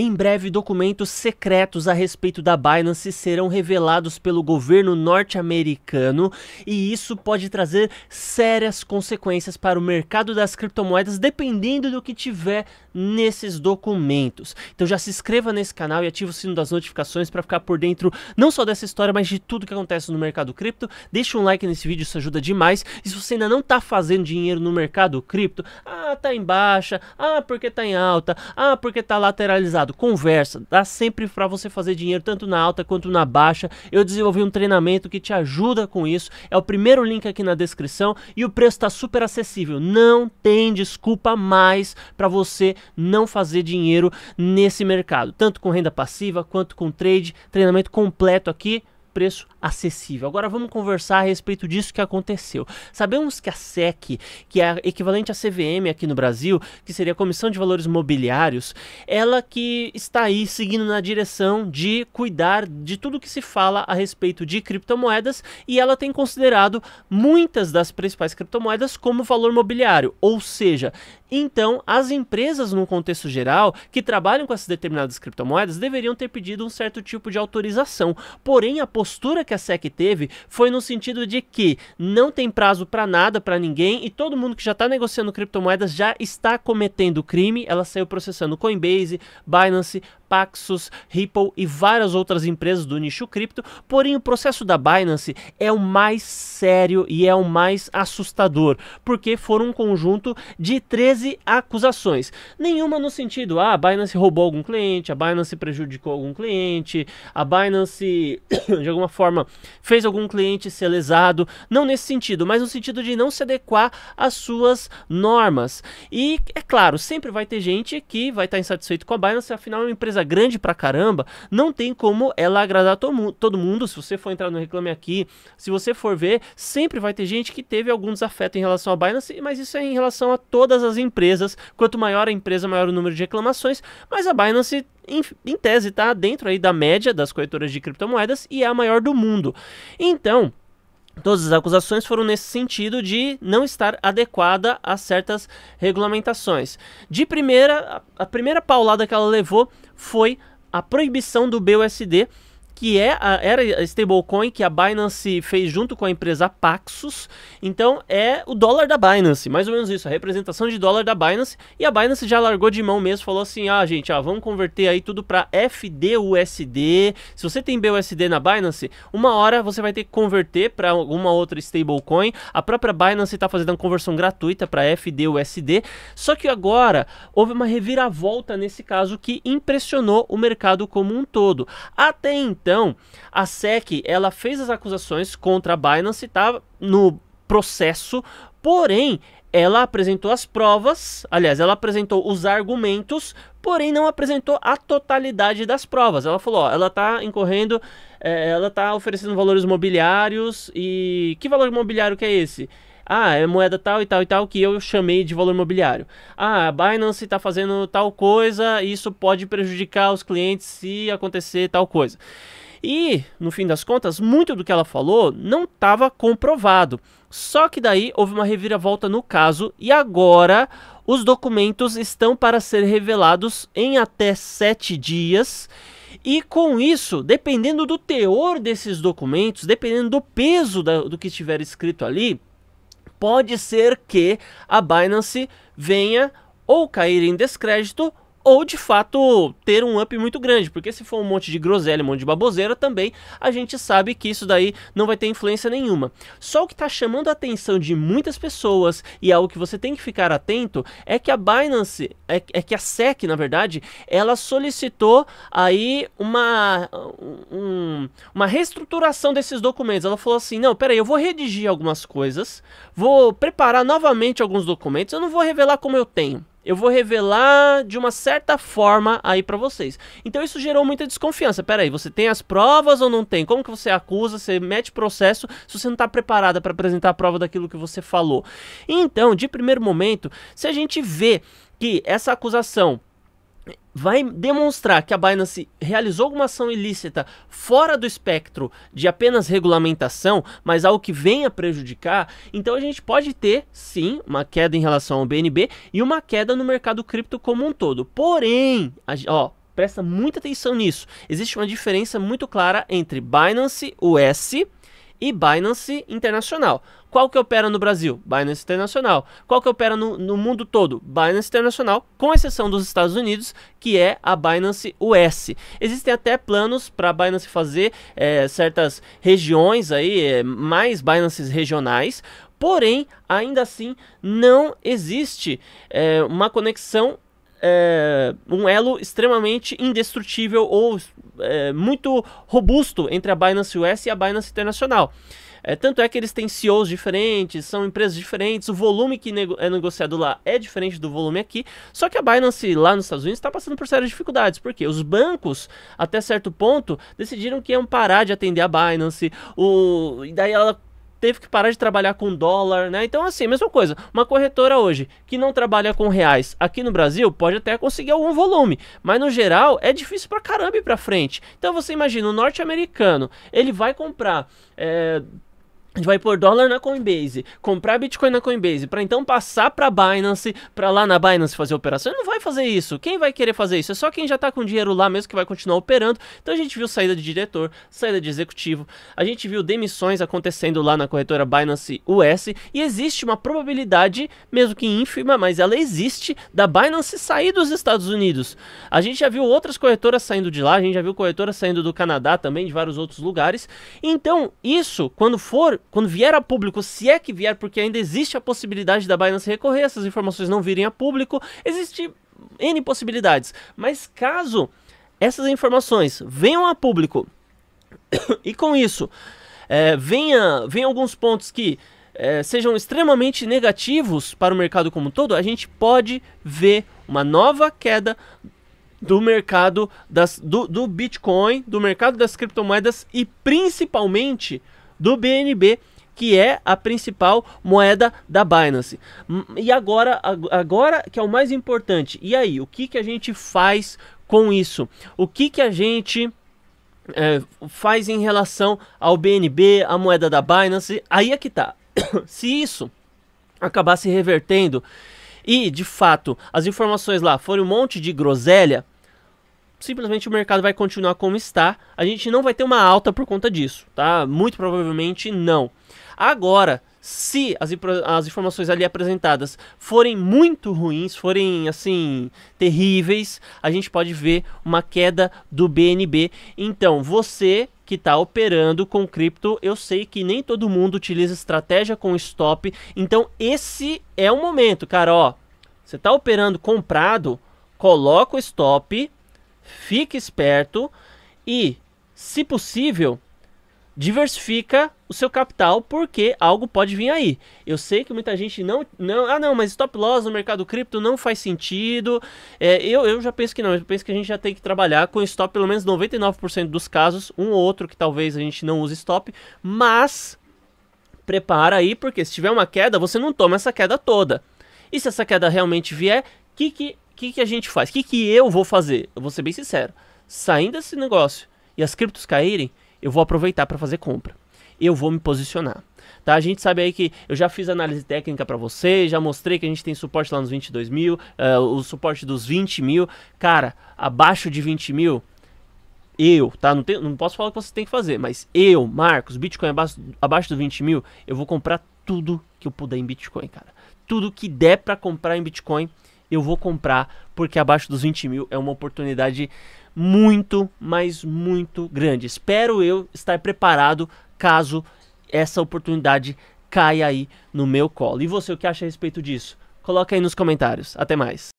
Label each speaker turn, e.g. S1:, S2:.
S1: Em breve, documentos secretos a respeito da Binance serão revelados pelo governo norte-americano e isso pode trazer sérias consequências para o mercado das criptomoedas, dependendo do que tiver nesses documentos. Então já se inscreva nesse canal e ative o sino das notificações para ficar por dentro não só dessa história, mas de tudo que acontece no mercado cripto. Deixa um like nesse vídeo, isso ajuda demais. E se você ainda não está fazendo dinheiro no mercado cripto, ah, tá em baixa, ah, porque tá em alta, ah, porque tá lateralizado mercado, conversa, dá sempre para você fazer dinheiro tanto na alta quanto na baixa. Eu desenvolvi um treinamento que te ajuda com isso. É o primeiro link aqui na descrição e o preço está super acessível. Não tem desculpa mais para você não fazer dinheiro nesse mercado, tanto com renda passiva quanto com trade. Treinamento completo aqui preço acessível. Agora vamos conversar a respeito disso que aconteceu. Sabemos que a SEC, que é equivalente à CVM aqui no Brasil, que seria a Comissão de Valores Mobiliários, ela que está aí seguindo na direção de cuidar de tudo que se fala a respeito de criptomoedas e ela tem considerado muitas das principais criptomoedas como valor mobiliário, ou seja, então, as empresas, num contexto geral, que trabalham com essas determinadas criptomoedas, deveriam ter pedido um certo tipo de autorização. Porém, a postura que a SEC teve foi no sentido de que não tem prazo para nada, para ninguém, e todo mundo que já está negociando criptomoedas já está cometendo crime. Ela saiu processando Coinbase, Binance, Paxos, Ripple e várias outras empresas do nicho cripto. Porém, o processo da Binance é o mais sério e é o mais assustador, porque foram um conjunto de três 13 acusações. Nenhuma no sentido, ah, a Binance roubou algum cliente, a Binance prejudicou algum cliente, a Binance, de alguma forma, fez algum cliente ser lesado. Não nesse sentido, mas no sentido de não se adequar às suas normas. E, é claro, sempre vai ter gente que vai estar insatisfeito com a Binance, afinal é uma empresa grande pra caramba, não tem como ela agradar todo mundo. Se você for entrar no Reclame Aqui, se você for ver, sempre vai ter gente que teve algum desafeto em relação à Binance, mas isso é em relação a todas as empresas empresas. Quanto maior a empresa, maior o número de reclamações. Mas a Binance, em, em tese, está dentro aí da média das corretoras de criptomoedas e é a maior do mundo. Então. Todas as acusações foram nesse sentido de não estar adequada a certas regulamentações. De primeira, a primeira paulada que ela levou foi a proibição do BUSD que é a, era a stablecoin que a Binance fez junto com a empresa Paxos. Então é o dólar da Binance, mais ou menos isso, a representação de dólar da Binance. E a Binance já largou de mão mesmo, falou assim: ah, gente, ah, vamos converter aí tudo para FDUSD. Se você tem BUSD na Binance, uma hora você vai ter que converter para alguma outra stablecoin. A própria Binance está fazendo uma conversão gratuita para FDUSD. Só que agora houve uma reviravolta nesse caso que impressionou o mercado como um todo. Até então, então, a SEC, ela fez as acusações contra a Binance, tá no processo, porém, ela apresentou as provas, aliás, ela apresentou os argumentos, porém não apresentou a totalidade das provas. Ela falou, ó, ela tá incorrendo, é, ela tá oferecendo valores mobiliários e que valor mobiliário que é esse? Ah, é moeda tal e tal e tal que eu chamei de valor imobiliário. Ah, a Binance está fazendo tal coisa, isso pode prejudicar os clientes se acontecer tal coisa. E, no fim das contas, muito do que ela falou não estava comprovado. Só que daí houve uma reviravolta no caso e agora os documentos estão para ser revelados em até sete dias. E com isso, dependendo do teor desses documentos, dependendo do peso da, do que estiver escrito ali, pode ser que a Binance venha ou cair em descrédito ou de fato ter um up muito grande, porque se for um monte de groselha, um monte de baboseira também, a gente sabe que isso daí não vai ter influência nenhuma. Só o que está chamando a atenção de muitas pessoas e é algo que você tem que ficar atento é que a Binance, é, é que a SEC, na verdade, ela solicitou aí uma, um, uma reestruturação desses documentos. Ela falou assim: não, peraí, eu vou redigir algumas coisas, vou preparar novamente alguns documentos, eu não vou revelar como eu tenho eu vou revelar de uma certa forma aí para vocês. Então isso gerou muita desconfiança. Pera aí, você tem as provas ou não tem? Como que você acusa? Você mete processo se você não tá preparada para apresentar a prova daquilo que você falou. Então, de primeiro momento, se a gente vê que essa acusação vai demonstrar que a Binance realizou alguma ação ilícita fora do espectro de apenas regulamentação, mas algo que venha prejudicar, então a gente pode ter, sim, uma queda em relação ao BNB e uma queda no mercado cripto como um todo. Porém, ó, presta muita atenção nisso. Existe uma diferença muito clara entre Binance US e Binance Internacional. Qual que opera no Brasil? Binance Internacional. Qual que opera no, no, mundo todo? Binance Internacional, com exceção dos Estados Unidos, que é a Binance US. Existem até planos para a Binance fazer é, certas regiões aí, é, mais Binance regionais, porém, ainda assim, não existe é, uma conexão é, um elo extremamente indestrutível ou é, muito robusto entre a Binance US e a Binance Internacional. É, tanto é que eles têm CEOs diferentes, são empresas diferentes, o volume que nego é negociado lá é diferente do volume aqui. Só que a Binance lá nos Estados Unidos está passando por sérias dificuldades, porque os bancos, até certo ponto, decidiram que iam parar de atender a Binance, o... e daí ela teve que parar de trabalhar com dólar, né? Então, assim, mesma coisa. Uma corretora hoje que não trabalha com reais aqui no Brasil pode até conseguir algum volume, mas no geral é difícil pra caramba ir pra frente. Então, você imagina, o norte-americano, ele vai comprar é, a gente vai pôr dólar na Coinbase, comprar Bitcoin na Coinbase, para então passar para Binance, para lá na Binance fazer operação. Ele não vai fazer isso. Quem vai querer fazer isso? É só quem já tá com dinheiro lá mesmo que vai continuar operando. Então a gente viu saída de diretor, saída de executivo, a gente viu demissões acontecendo lá na corretora Binance US e existe uma probabilidade, mesmo que ínfima, mas ela existe da Binance sair dos Estados Unidos. A gente já viu outras corretoras saindo de lá, a gente já viu corretoras saindo do Canadá também, de vários outros lugares. Então, isso quando for quando vier a público, se é que vier, porque ainda existe a possibilidade da Binance recorrer, essas informações não virem a público, existe N possibilidades. Mas caso essas informações venham a público e com isso é, venha, venham alguns pontos que é, sejam extremamente negativos para o mercado como um todo, a gente pode ver uma nova queda do mercado das, do, do Bitcoin, do mercado das criptomoedas e principalmente do BNB, que é a principal moeda da Binance. E agora, agora que é o mais importante. E aí, o que, que a gente faz com isso? O que, que a gente é, faz em relação ao BNB, a moeda da Binance? Aí é que tá. Se isso acabar se revertendo e, de fato, as informações lá forem um monte de groselha, simplesmente o mercado vai continuar como está. A gente não vai ter uma alta por conta disso, tá? Muito provavelmente não. Agora, se as, as informações ali apresentadas forem muito ruins, forem assim terríveis, a gente pode ver uma queda do BNB. Então, você que está operando com cripto, eu sei que nem todo mundo utiliza estratégia com stop. Então, esse é o momento, cara. Ó, você está operando comprado, coloca o stop fique esperto e, se possível, diversifica o seu capital porque algo pode vir aí. Eu sei que muita gente não, não ah não, mas stop loss no mercado cripto não faz sentido. É, eu, eu já penso que não, eu penso que a gente já tem que trabalhar com stop pelo menos 99% dos casos, um ou outro que talvez a gente não use stop, mas prepara aí porque se tiver uma queda, você não toma essa queda toda. E se essa queda realmente vier, que que, que, que a gente faz? O que, que eu vou fazer? Eu vou ser bem sincero. Saindo desse negócio e as criptos caírem, eu vou aproveitar para fazer compra. Eu vou me posicionar. Tá? A gente sabe aí que eu já fiz análise técnica para você, já mostrei que a gente tem suporte lá nos 22 mil, uh, o suporte dos 20 mil. Cara, abaixo de 20 mil, eu, tá? Não, tem, não posso falar o que você tem que fazer, mas eu, Marcos, Bitcoin abaixo, abaixo dos 20 mil, eu vou comprar tudo que eu puder em Bitcoin, cara. Tudo que der para comprar em Bitcoin, eu vou comprar, porque abaixo dos 20 mil é uma oportunidade muito, mas muito grande. Espero eu estar preparado caso essa oportunidade caia aí no meu colo. E você, o que acha a respeito disso? Coloca aí nos comentários. Até mais.